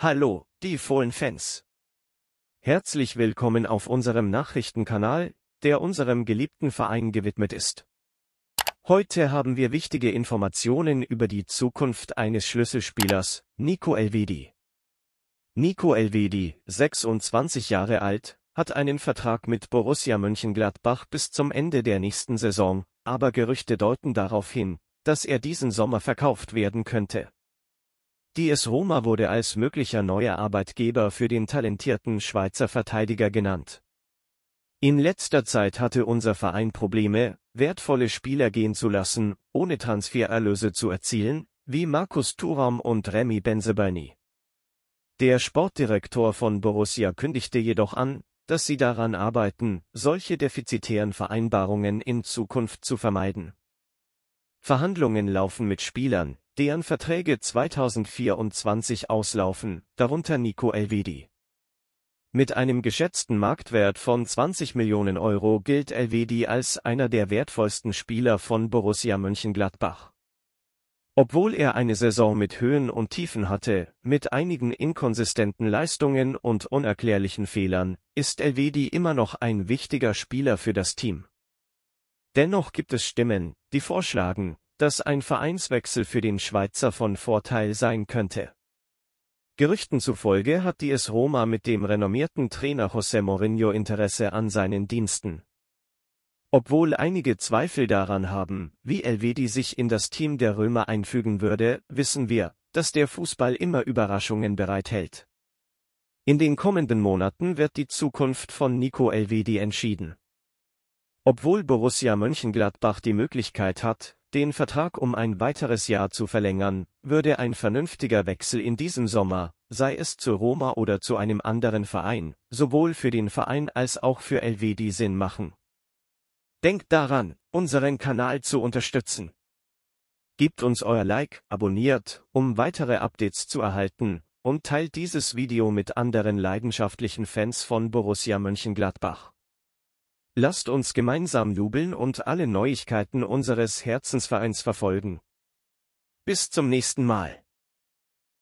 Hallo, die Fohlen-Fans. Herzlich willkommen auf unserem Nachrichtenkanal, der unserem geliebten Verein gewidmet ist. Heute haben wir wichtige Informationen über die Zukunft eines Schlüsselspielers, Nico Elvedi. Nico Elvedi, 26 Jahre alt, hat einen Vertrag mit Borussia Mönchengladbach bis zum Ende der nächsten Saison, aber Gerüchte deuten darauf hin, dass er diesen Sommer verkauft werden könnte. DS Roma wurde als möglicher neuer Arbeitgeber für den talentierten Schweizer Verteidiger genannt. In letzter Zeit hatte unser Verein Probleme, wertvolle Spieler gehen zu lassen, ohne Transfererlöse zu erzielen, wie Markus Thuram und Remy Benzebaini. Der Sportdirektor von Borussia kündigte jedoch an, dass sie daran arbeiten, solche defizitären Vereinbarungen in Zukunft zu vermeiden. Verhandlungen laufen mit Spielern, deren Verträge 2024 auslaufen, darunter Nico Elvedi. Mit einem geschätzten Marktwert von 20 Millionen Euro gilt Elvedi als einer der wertvollsten Spieler von Borussia Mönchengladbach. Obwohl er eine Saison mit Höhen und Tiefen hatte, mit einigen inkonsistenten Leistungen und unerklärlichen Fehlern, ist Elvedi immer noch ein wichtiger Spieler für das Team. Dennoch gibt es Stimmen, die vorschlagen, dass ein Vereinswechsel für den Schweizer von Vorteil sein könnte. Gerüchten zufolge hat die S Roma mit dem renommierten Trainer José Mourinho Interesse an seinen Diensten. Obwohl einige Zweifel daran haben, wie Elvedi sich in das Team der Römer einfügen würde, wissen wir, dass der Fußball immer Überraschungen bereithält. In den kommenden Monaten wird die Zukunft von Nico Elvedi entschieden. Obwohl Borussia Mönchengladbach die Möglichkeit hat, den Vertrag um ein weiteres Jahr zu verlängern, würde ein vernünftiger Wechsel in diesem Sommer, sei es zu Roma oder zu einem anderen Verein, sowohl für den Verein als auch für LWD Sinn machen. Denkt daran, unseren Kanal zu unterstützen. Gebt uns euer Like, abonniert, um weitere Updates zu erhalten, und teilt dieses Video mit anderen leidenschaftlichen Fans von Borussia Mönchengladbach. Lasst uns gemeinsam jubeln und alle Neuigkeiten unseres Herzensvereins verfolgen. Bis zum nächsten Mal.